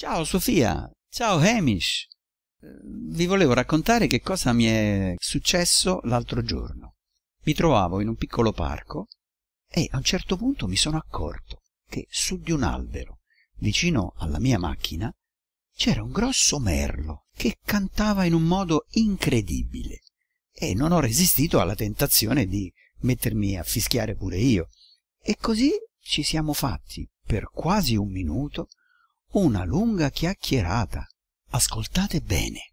Ciao Sofia, ciao Hamish. Vi volevo raccontare che cosa mi è successo l'altro giorno. Mi trovavo in un piccolo parco e a un certo punto mi sono accorto che su di un albero, vicino alla mia macchina, c'era un grosso merlo che cantava in un modo incredibile e non ho resistito alla tentazione di mettermi a fischiare pure io. E così ci siamo fatti per quasi un minuto una lunga chiacchierata. Ascoltate bene.